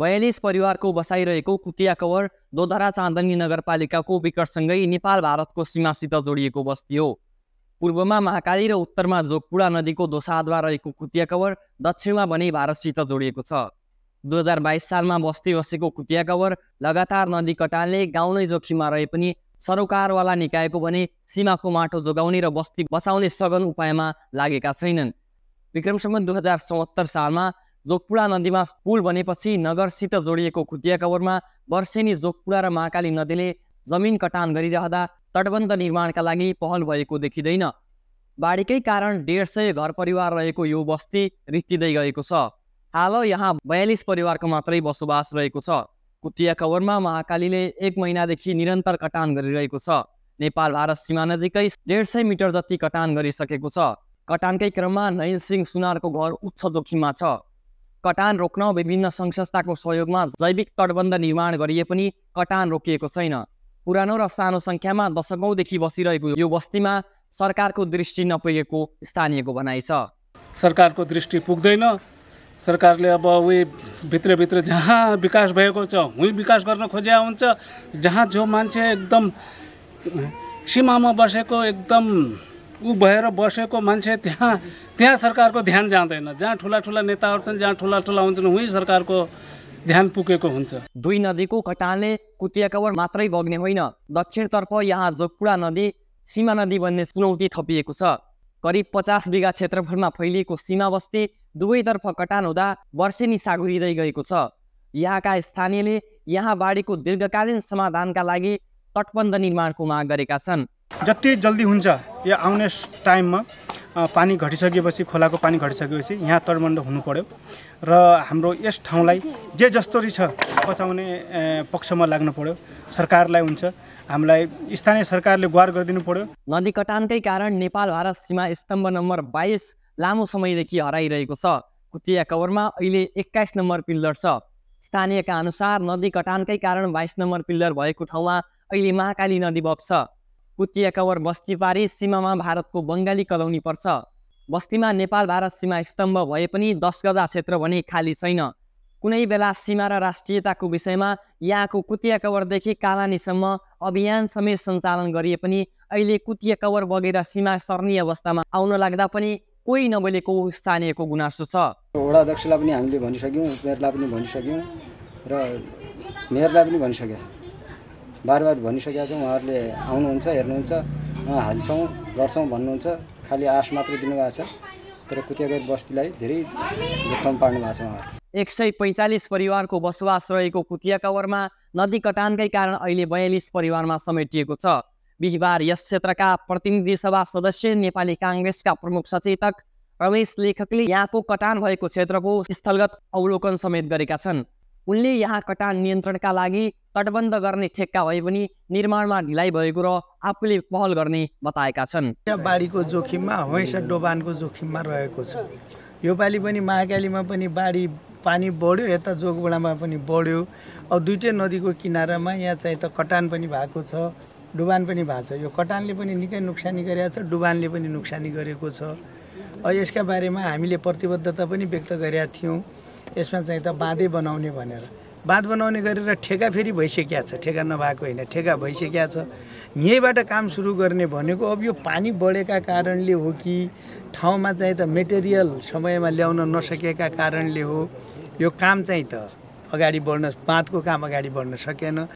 बयालिस परिवारको बसाइरहेको कुतिया कवर दोधरा चाँदनी नगरपालिकाको विकटसँगै नेपाल भारतको सीमासित जोडिएको बस्ती हो पूर्वमा महाकाली र उत्तरमा जोगपुडा नदीको दोसाधमा रहेको कुतिया कवर दक्षिणमा भने भारतसित जोडिएको छ दुई हजार बाइस सालमा बस्ती बसेको कुतिया कवर लगातार नदी कटानले गाउँ नै जोखिममा रहे पनि सरोकारवाला निकायको भने सीमाको माटो जोगाउने र बस्ती बचाउने सघन उपायमा लागेका छैनन् विक्रमसम्म दुई हजार चौहत्तर सालमा जोगपुडा नदीमा पुल बनेपछि नगरसित जोडिएको खुदिया कवरमा वर्षेनी जोगपुडा र महाकाली नदीले जमिन कटान गरिरहँदा तटबन्ध निर्माणका लागि पहल भएको देखिँदैन बाढीकै कारण डेढ सय घर परिवार रहेको यो बस्ती रित्तिँदै गएको छ हाल यहाँ बयालिस परिवारको मात्रै बसोबास रहेको छ कुतिया कवरमा महाकालीले एक महिनादेखि निरन्तर कटान गरिरहेको छ नेपाल भारत सीमा नजिकै डेढ सय मिटर जति कटान गरिसकेको छ कटानकै क्रममा नयन सिंह सुनारको घर उच्च जोखिममा छ कटान रोक्न विभिन्न सङ्घ संस्थाको सहयोगमा जैविक तटबन्ध निर्माण गरिए पनि कटान रोकिएको छैन पुरानो र सानो सङ्ख्यामा दशकौँदेखि बसिरहेको यो बस्तीमा सरकारको दृष्टि नपुगेको स्थानीयको भनाइ छ सरकारको दृष्टि पुग्दैन सरकारले अब उही भित्रभित्र जहाँ विकास भएको छ उही विकास गर्न खोजिया हुन्छ जहाँ जो मान्छे एकदम सीमामा बसेको एकदम ऊ भएर बसेको मान्छे त्यहाँ त्यहाँ सरकारको ध्यान जाँदैन जहाँ ठुला ठुला नेताहरू छन् जहाँ ठुला ठुला हुन्छन् उहीँ सरकारको ध्यान पुगेको हुन्छ दुई नदीको कटानले कुतियाकवर मात्रै बग्ने होइन दक्षिणतर्फ यहाँ जोगपुडा नदी सीमा नदी भन्ने चुनौती थपिएको छ करिब पचास बिघा क्षेत्रफलमा फैलिएको सीमा बस्ती दुवैतर्फ कटान हुँदा वर्षेनी सागुरिँदै गएको छ यहाँका स्थानीयले यहाँ बाढीको दीर्घकालीन समाधानका लागि तटबन्ध निर्माणको माग गरेका छन् जति जल्दी हुन्छ यो आउने टाइममा पानी घटिसकेपछि खोलाको पानी घटिसकेपछि यहाँ तटबन्ध हुनु पऱ्यो र हाम्रो यस ठाउँलाई जे जस्तोरी छ बचाउने पक्षमा लाग्नु पऱ्यो सरकारलाई हुन्छ हामीलाई स्थानीय सरकारले गुहार गरिदिनु पऱ्यो नदी कटानकै कारण नेपाल भारत सीमा स्तम्भ नम्बर बाइस लामो समयदेखि हराइरहेको छ कुतिया कवरमा अहिले एक्काइस नम्बर पिल्लर छ स्थानीयका अनुसार नदी कटानकै कारण बाइस नम्बर पिल्लर भएको ठाउँमा अहिले महाकाली नदी बग्छ कुतिया कवर बस्ती पारी सीमामा भारतको बङ्गाली कलौनी पर्छ बस्तीमा नेपाल भारत सीमा स्तम्भ भए पनि दस गजा क्षेत्र भने खाली छैन कुनै बेला सीमा र राष्ट्रियताको विषयमा यहाँको कुतिया कवरदेखि कालानीसम्म अभियान समेत सञ्चालन गरिए पनि अहिले कुतिया कवर बगेर सीमा सर्ने अवस्थामा आउन लाग्दा पनि कोही नबोलेको स्थानीयको गुनासो छ वडा अध्यक्षलाई पनि हामीले भनिसक्यौँ मेयरलाई पनि भनिसक्यौँ र मेयरलाई पनि भनिसकेका छौँ बार बार भनिसकेका छौँ उहाँहरूले आउनुहुन्छ हेर्नुहुन्छ हाल्छौँ गर्छौँ भन्नुहुन्छ खालि आश मात्रै दिनुभएको छ तर कुतिया बस्तीलाई धेरै दुःखमा पार्नु भएको छ उहाँहरू एक सय पैँचालिस परिवारको बसोबास रहेको कुतिया कवरमा नदी कटानकै कारण अहिले बयालिस परिवारमा समेटिएको छ बिहिबार यस क्षेत्रका प्रतिनिधि सभा सदस्य नेपाली काङ्ग्रेसका प्रमुख सचेतक रमेश लेखकले यहाँको कटान भएको क्षेत्रको स्थलगत अवलोकन समेत गरेका छन् उनले यहाँ कटान नियन्त्रणका लागि तटबन्ध गर्ने ठेक्का भए पनि निर्माणमा ढिलाइ भएको र आफूले पहल गर्ने बताएका छन् बाढीको जोखिममा हमेसा डोबानको जोखिममा रहेको छ योपालि पनि महाकालीमा पनि बाढी पानी बढ्यो यता जोगबुडामा पनि बढ्यो अब दुइटै नदीको किनारामा यहाँ चाहिँ त कटान पनि भएको छ डुबान पनि भएको छ यो कटानले पनि निकै नोक्सानी गरेको छ डुबानले पनि नोक्सानी गरेको छ यसका बारेमा हामीले प्रतिबद्धता पनि व्यक्त गरेका थियौँ यसमा चाहिँ त बाँधै बनाउने भनेर बाँध बनाउने गरेर ठेका फेरि भइसकेको छ ठेका नभएको होइन ठेका भइसकेको छ यहीँबाट काम सुरु गर्ने भनेको अब यो पानी बढेका कारणले हो कि ठाउँमा चाहिँ त मेटेरियल समयमा ल्याउन नसकेका कारणले हो यो काम चाहिँ त अगाडि बढ्न बाँधको काम अगाडि बढ्न सकेन